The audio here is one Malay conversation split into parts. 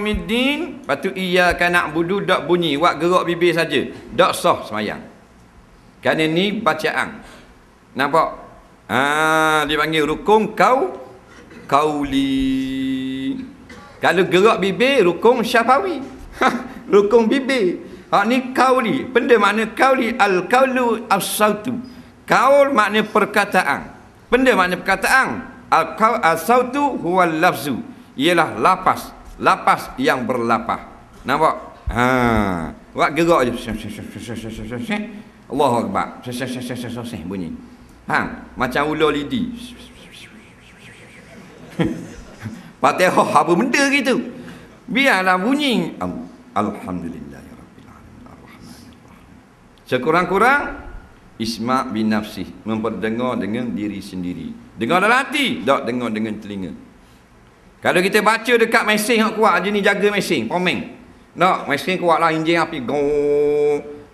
Umiddin, patu iya kanak budu dok bunyi, wak gerak bibir saja. Dok sah semayang. Kan ini bacaan. Nampak? Ha, dipanggil rukung kau kauli. Kalau gerak bibir rukung syafawi. Ha, Rukung bibir. Ha ni kauli. Benda makna kauli al kaulu as-sautu. Kaul makna perkataan. Benda makna perkataan. Al kaul as-sautu huwa lafzu. Ialah lapas lapas yang berlapah nampak ha buat gerak je Allahu akbar bunyi ha macam ular lidi patah ho benda gitu biarlah bunyi alhamdulillah ya rabbil alamin, sekurang-kurang isma' bin nafsih memperdengar dengan diri sendiri dengar dalam hati tak dengar dengan telinga kalau kita baca dekat mesin yang kuat, je ni jaga mesin, pomeng. No, mesin kuat lah, enjin api, go.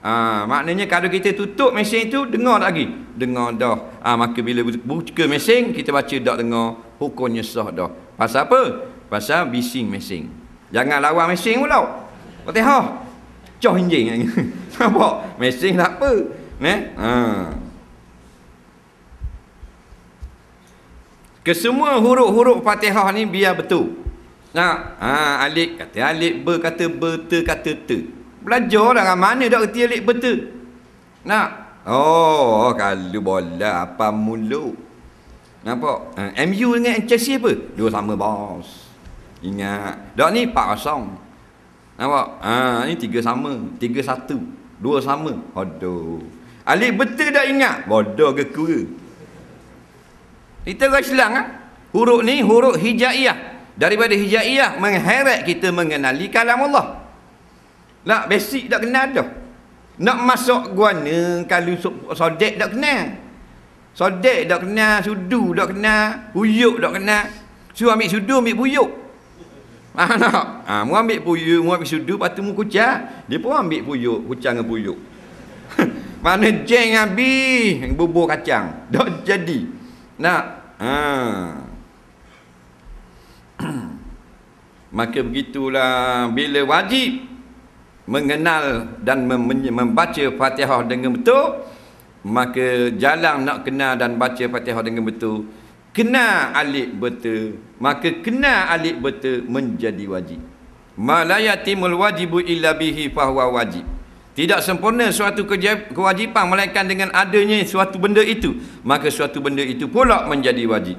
Ha, ah, maknanya kalau kita tutup mesin itu, dengar lagi? Dengar dah. Ha, maka bila buka mesin, kita baca tak dengar, hukumnya sah dah. Pasal apa? Pasal bising mesin. Jangan lawan mesin pula. Fatihah. Cah enjin. Nampak? Mesin tak apa. Eh? Ha. Kesemua huruf-huruf Fatihah ni biar betul. Nak? Ha, alik kata alik, ber kata ber, ter kata ter. Belajar lah mana dah kerti alik betul. ter. Nak? Oh, kalau bola apa mulu? Nampak? Ha, MU dengan Chelsea apa? Dua sama bos. Ingat. Dah ni Pak Asong. Nampak? Ha, ni tiga sama. Tiga satu. Dua sama. Aduh. Alik betul dah ingat? Bodoh ke kura? Kita orang Islam ah. Huruf ni huruf hijaiyah. Daripada hijaiyah mengheret kita mengenali kalam Allah. Nak lah, basic tak kenal dah. Nak masuk guana kalau sodek tak kenal. Sodek tak kenal, sudu tak kenal, huyuk tak kenal. Suruh ambil sudu, ambil buyuk. Ah, nak? Ha, mu ambil puyuk, mu ambil sudu, lepas tu mu kucak. Dia pun ambil puyuk, kucang dengan puyuk. Mana jeng habis, bubur kacang. Dok jadi. Nak? Ha. Maka begitulah bila wajib mengenal dan mem membaca Fatihah dengan betul, maka jalan nak kenal dan baca Fatihah dengan betul, kenal alik betul, maka kenal alik betul menjadi wajib. Malayatimul wajibu illa bihi fahuwa wajib. Tidak sempurna suatu kewajipan melainkan dengan adanya suatu benda itu. Maka suatu benda itu pula menjadi wajib.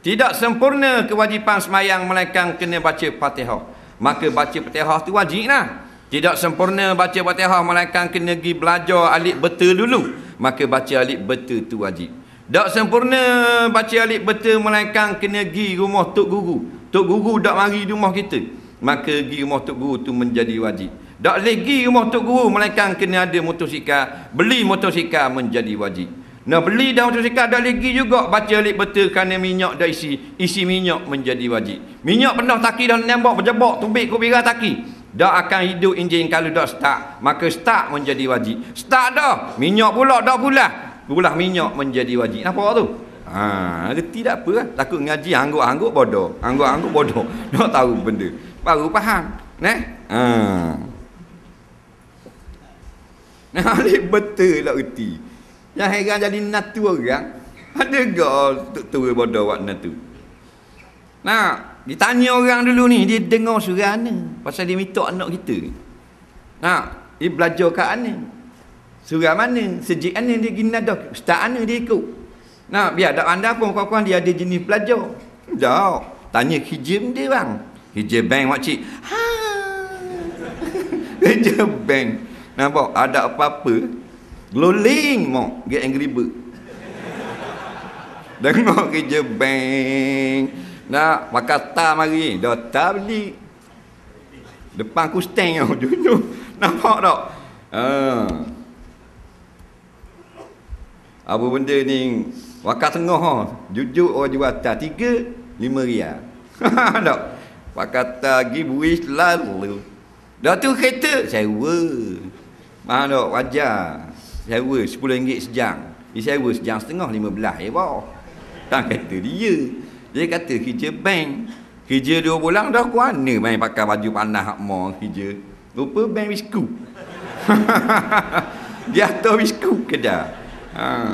Tidak sempurna kewajipan semayang melainkan kena baca patihah. Maka baca patihah itu wajib lah. Tidak sempurna baca patihah melainkan kena pergi belajar alik betul dulu. Maka baca alik betul itu wajib. Tak sempurna baca alik betul melainkan kena pergi rumah Tok Guru. Tok Guru tak mari rumah kita. Maka pergi rumah Tok Guru itu menjadi wajib. Tak lagi rumah Tok Guru melainkan kena ada motosikal. Beli motosikal menjadi wajib. Nah beli dah motosikal dah lagi juga baca lip betul kerana minyak dah isi. Isi minyak menjadi wajib. Minyak pernah taki dan nembak berjebak tubik kubira taki. Dah akan hidup enjin kalau dah start. Maka start menjadi wajib. Start dah. Minyak pula dah pulah. Pulah minyak menjadi wajib. Nampak tu? Ha, reti tak apa lah. Takut ngaji angguk-angguk bodoh. Angguk-angguk bodoh. tak tahu benda. Baru faham. Neh? Ha. Nah, alih betul lah erti. Yang heran jadi natu orang. Ada ke tu tu bodoh wak natu. Nah, ditanya orang dulu ni dia dengar surah ni pasal dia minta anak kita. Nah, dia belajar kat ane. Surah mana? Sejik ane dia gina dah. Ustaz ane dia ikut. Nah, biar tak anda pun kawan-kawan dia ada jenis belajar. Jauh. Tanya hijim dia bang. Hijim bang mak cik. Ha. hijim bang. Nampak? Ada apa-apa. Gloling mok. Get angry bird. Dengok kerja bank. Nak pakai tam hari Dah tam ni. Depan aku stand tau. Junyu. Nampak tak? Uh. Apa benda ni? Wakat tengah. Jujur ha. orang jual atas. Tiga, lima riyal. tak? Pakat lagi buis lalu. Dah tu kereta. Sewa. Mahal tak? Wajar. Sewa RM10 sejam. Dia sewa sejam setengah RM15. Ya, wow. Tak kata dia. Dia kata kerja bank. Kerja dua bulan dah ke mana main pakai baju panas hak mau kerja. Rupa bank bisku. dia atur bisku kedah. Haa.